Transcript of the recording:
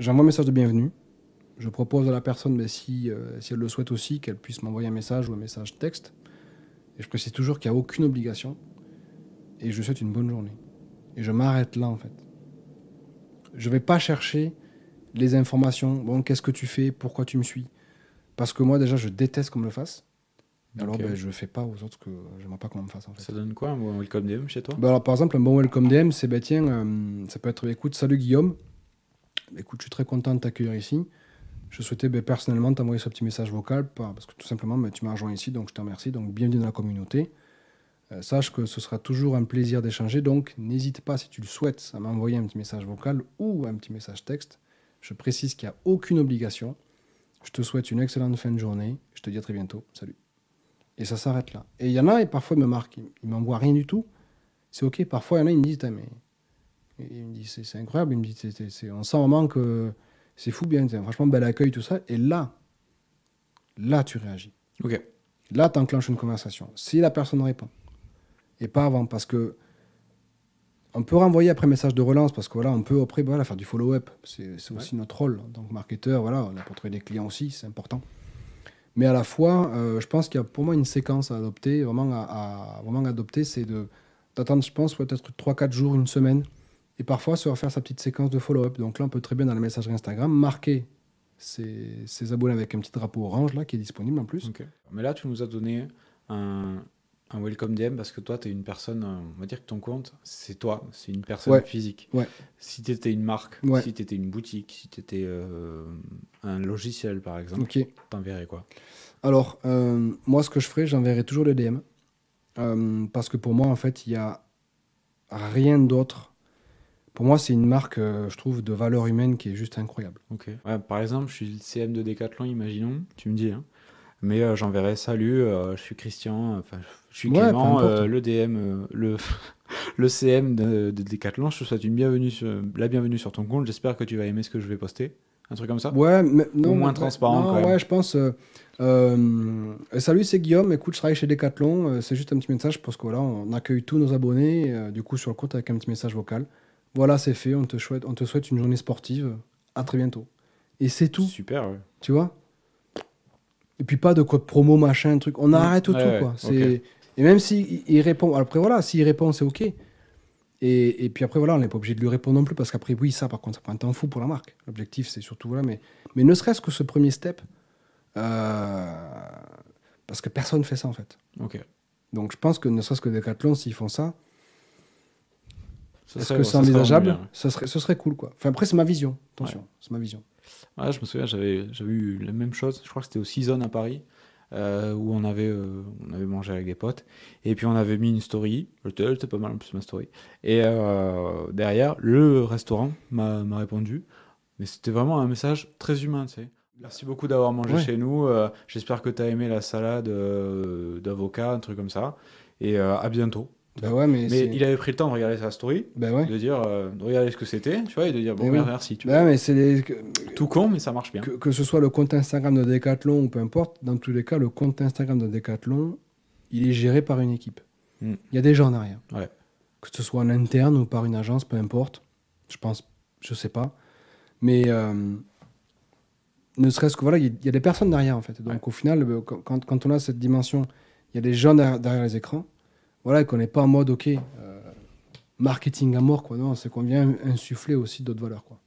j'envoie un message de bienvenue. Je propose à la personne, mais ben, si, euh, si elle le souhaite aussi, qu'elle puisse m'envoyer un message ou un message texte. Et je précise toujours qu'il n'y a aucune obligation. Et je souhaite une bonne journée. Et je m'arrête là, en fait. Je ne vais pas chercher les informations. Bon, qu'est-ce que tu fais Pourquoi tu me suis Parce que moi, déjà, je déteste qu'on me le fasse. Alors, ben, je ne fais pas aux autres que j'aimerais pas qu'on me fasse. En fait. Ça donne quoi un bon welcome DM chez toi ben, alors, Par exemple, un bon welcome DM, c'est ben, tiens, euh, ça peut être écoute, salut Guillaume. Bah, écoute, je suis très content de t'accueillir ici. Je souhaitais bah, personnellement t'envoyer ce petit message vocal parce que tout simplement, bah, tu m'as rejoint ici, donc je te remercie. Donc, bienvenue dans la communauté. Euh, sache que ce sera toujours un plaisir d'échanger, donc n'hésite pas, si tu le souhaites, à m'envoyer un petit message vocal ou un petit message texte. Je précise qu'il n'y a aucune obligation. Je te souhaite une excellente fin de journée. Je te dis à très bientôt. Salut. Et ça s'arrête là. Et il y en a, et parfois ils me marquent, ils ne m'envoient rien du tout. C'est OK. Parfois, il y en a, ils me disent, mais il me dit c'est incroyable, il me dit on sent vraiment que c'est fou bien, franchement bel accueil, tout ça. Et là, là tu réagis. Ok. Là, tu enclenches une conversation. Si la personne répond, et pas avant, parce que on peut renvoyer après message de relance, parce que voilà, on peut après voilà, faire du follow-up. C'est aussi notre rôle Donc, marketeur. Voilà, on a pour trouver des clients aussi, c'est important. Mais à la fois, euh, je pense qu'il y a pour moi une séquence à adopter, vraiment à, adopter, c'est d'attendre, je pense, peut-être 3-4 jours, une semaine, et parfois, se refaire sa petite séquence de follow-up. Donc là, on peut très bien, dans la messagerie Instagram, marquer ses, abonnés avec un petit drapeau orange là, qui est disponible en plus. Mais là, tu nous as donné un, un welcome DM parce que toi, tu es une personne, euh, on va dire que ton compte, c'est toi, c'est une personne physique. Ouais. Si tu étais une marque, si tu étais une boutique, si tu étais euh, un logiciel par exemple, okay. t'enverrais quoi Alors, euh, moi, ce que je ferais, j'enverrais toujours le DM. parce que pour moi, en fait, il n'y a rien d'autre pour moi, c'est une marque, euh, je trouve, de valeur humaine qui est juste incroyable. Ok. par exemple, je suis le CM de Decathlon, imaginons, tu me dis. Hein. Mais euh, j'enverrai salut, euh, je suis Christian, enfin, je suis ouais, Clément, le DM, le, le CM de, de, Decathlon. Je te souhaite une bienvenue sur, la bienvenue sur ton compte. J'espère que tu vas aimer ce que je vais poster. Un truc comme ça Ouais, mais non. moins transparent. quand même. ouais, je pense. salut, c'est Guillaume. Écoute, je travaille chez Decathlon. c'est juste un petit message parce que voilà, on accueille tous nos abonnés, du coup, sur le compte avec un petit message vocal. Voilà, c'est fait. On te, souhaite, on te souhaite une journée sportive. À très bientôt. Et c'est tout. Super. Ouais. Tu vois Et puis pas de code promo, machin, truc. On arrête tout, quoi. Et même s'il il répond. Après, voilà, s'il répond, c'est OK. Et, puis après, voilà, on n'est pas obligé de lui répondre non plus, parce qu'après, oui, ça, par contre, ça prend un temps fou pour la marque. L'objectif, c'est surtout, voilà, mais, mais ne serait-ce que ce premier step, euh, parce que personne ne fait ça, en fait. Ok. Donc je pense que ne serait-ce que Decathlon, s'ils font ça, est-ce que c'est envisageable ça serait, ce serait cool, quoi. Enfin, après, c'est ma vision. Attention, c'est ma vision. je me souviens, j'avais eu la même chose. Je crois que c'était au Season à Paris. Euh, où on avait, euh, on avait mangé avec des potes. Et puis on avait mis une story. C'était pas mal en plus ma story. Et euh, derrière, le restaurant m'a répondu. Mais c'était vraiment un message très humain, tu sais. Merci beaucoup d'avoir mangé chez nous. J'espère que tu as aimé la salade d'avocat, un truc comme ça. Et à bientôt. Bah mais, mais il avait pris le temps de regarder sa story, bah de dire, euh, regarder ce que c'était, tu vois, et de dire bon merci. c'est tout con, mais ça marche bien. Que, ce soit le compte Instagram de Decathlon ou peu importe, dans tous les cas, le compte Instagram de Decathlon, il est géré par une équipe. Hmm. Il y a des gens en arrière. Que ce soit en interne ou par une agence, peu importe. Je pense, je sais pas, mais euh, ne serait-ce que voilà, il y, a des personnes derrière en fait. Donc au final, quand, on a cette dimension, il y a des gens derrière les écrans voilà, qu'on n'est pas en mode, OK, euh, marketing à mort, quoi. Non, c'est qu'on vient insuffler aussi d'autres valeurs, quoi.